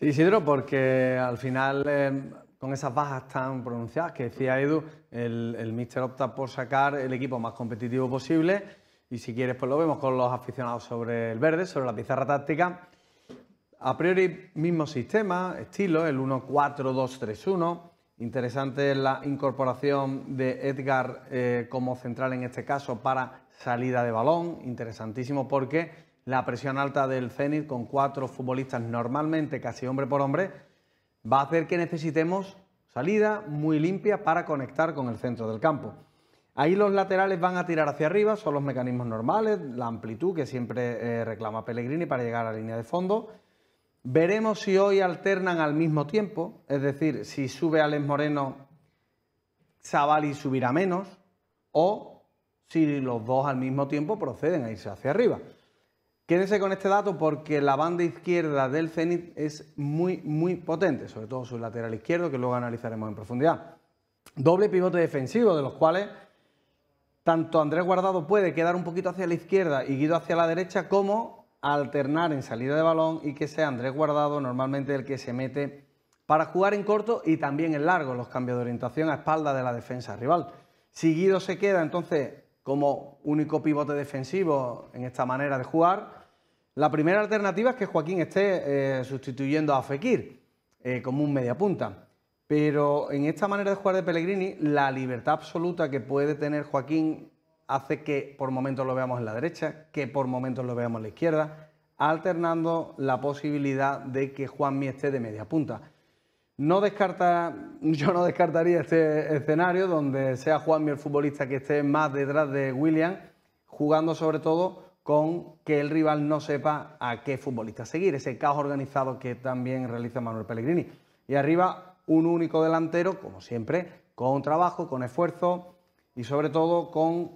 Sí, Isidro, porque al final, eh, con esas bajas tan pronunciadas que decía Edu, el, el míster opta por sacar el equipo más competitivo posible. Y si quieres, pues lo vemos con los aficionados sobre el verde, sobre la pizarra táctica. A priori, mismo sistema, estilo, el 1-4-2-3-1. Interesante la incorporación de Edgar eh, como central en este caso para salida de balón. Interesantísimo porque la presión alta del Zenit con cuatro futbolistas normalmente casi hombre por hombre, va a hacer que necesitemos salida muy limpia para conectar con el centro del campo. Ahí los laterales van a tirar hacia arriba, son los mecanismos normales, la amplitud que siempre eh, reclama Pellegrini para llegar a la línea de fondo. Veremos si hoy alternan al mismo tiempo, es decir, si sube Alex Moreno, y subirá menos, o si los dos al mismo tiempo proceden a irse hacia arriba. Quédense con este dato porque la banda izquierda del Zenit es muy, muy potente, sobre todo su lateral izquierdo, que luego analizaremos en profundidad. Doble pivote defensivo, de los cuales tanto Andrés Guardado puede quedar un poquito hacia la izquierda y Guido hacia la derecha, como alternar en salida de balón y que sea Andrés Guardado normalmente el que se mete para jugar en corto y también en largo los cambios de orientación a espalda de la defensa rival. Si Guido se queda entonces como único pivote defensivo en esta manera de jugar. La primera alternativa es que Joaquín esté eh, sustituyendo a Fekir eh, como un mediapunta. Pero en esta manera de jugar de Pellegrini, la libertad absoluta que puede tener Joaquín hace que por momentos lo veamos en la derecha, que por momentos lo veamos en la izquierda, alternando la posibilidad de que Juanmi esté de media punta. No descarta, yo no descartaría este escenario donde sea Juanmi el futbolista que esté más detrás de William, jugando sobre todo con que el rival no sepa a qué futbolista seguir, ese caos organizado que también realiza Manuel Pellegrini. Y arriba un único delantero, como siempre, con trabajo, con esfuerzo y sobre todo con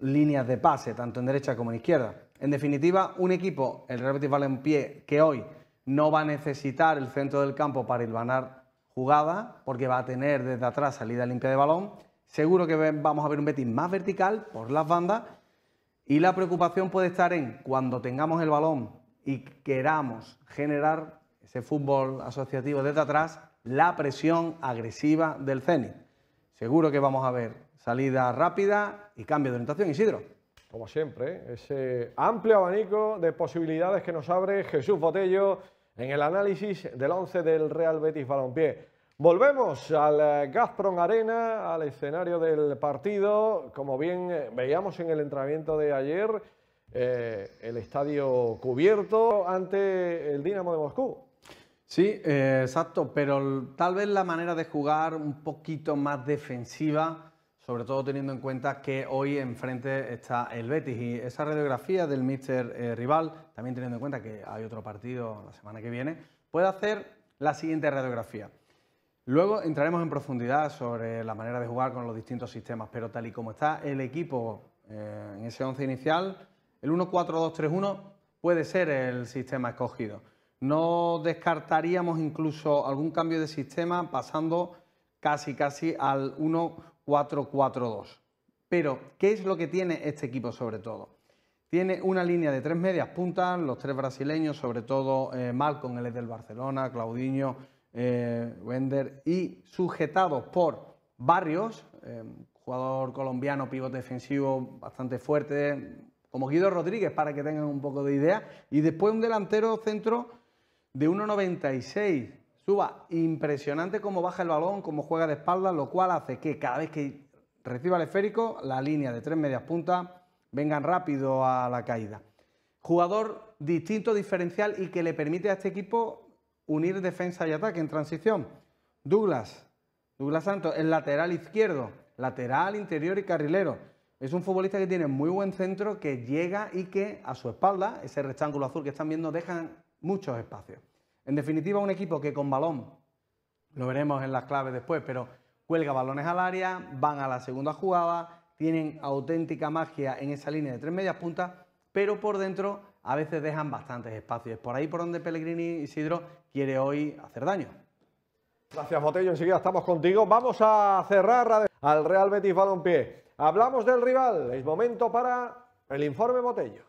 líneas de pase, tanto en derecha como en izquierda. En definitiva, un equipo, el Real Betis pie que hoy no va a necesitar el centro del campo para hilvanar jugada, porque va a tener desde atrás salida limpia de balón. Seguro que vamos a ver un Betis más vertical por las bandas y la preocupación puede estar en cuando tengamos el balón y queramos generar ese fútbol asociativo desde atrás, la presión agresiva del Zenit. Seguro que vamos a ver salida rápida y cambio de orientación, Isidro. Como siempre, ¿eh? ese amplio abanico de posibilidades que nos abre Jesús Botello en el análisis del 11 del Real Betis Balompié. Volvemos al eh, Gazprom Arena, al escenario del partido. Como bien eh, veíamos en el entrenamiento de ayer, eh, el estadio cubierto ante el Dinamo de Moscú. Sí, exacto, pero tal vez la manera de jugar un poquito más defensiva sobre todo teniendo en cuenta que hoy enfrente está el Betis y esa radiografía del míster eh, rival, también teniendo en cuenta que hay otro partido la semana que viene, puede hacer la siguiente radiografía. Luego entraremos en profundidad sobre la manera de jugar con los distintos sistemas, pero tal y como está el equipo eh, en ese 11 inicial, el 1-4-2-3-1 puede ser el sistema escogido. No descartaríamos incluso algún cambio de sistema pasando casi casi al 1 4-4-2. Pero, ¿qué es lo que tiene este equipo sobre todo? Tiene una línea de tres medias puntas, los tres brasileños, sobre todo eh, Malcom, el del Barcelona, Claudinho, eh, Wender, y sujetados por Barrios, eh, jugador colombiano, pivote defensivo bastante fuerte, como Guido Rodríguez, para que tengan un poco de idea, y después un delantero centro de 1,96 suba. Impresionante cómo baja el balón, cómo juega de espalda, lo cual hace que cada vez que reciba el esférico, la línea de tres medias puntas vengan rápido a la caída. Jugador distinto, diferencial y que le permite a este equipo unir defensa y ataque en transición. Douglas, Douglas Santos, el lateral izquierdo, lateral interior y carrilero. Es un futbolista que tiene muy buen centro, que llega y que a su espalda, ese rectángulo azul que están viendo, dejan muchos espacios. En definitiva, un equipo que con balón, lo veremos en las claves después, pero cuelga balones al área, van a la segunda jugada, tienen auténtica magia en esa línea de tres medias puntas, pero por dentro a veces dejan bastantes espacios. por ahí por donde Pellegrini Isidro quiere hoy hacer daño. Gracias, Botello. Enseguida estamos contigo. Vamos a cerrar al Real Betis Balompié. Hablamos del rival. Es momento para el informe Botello.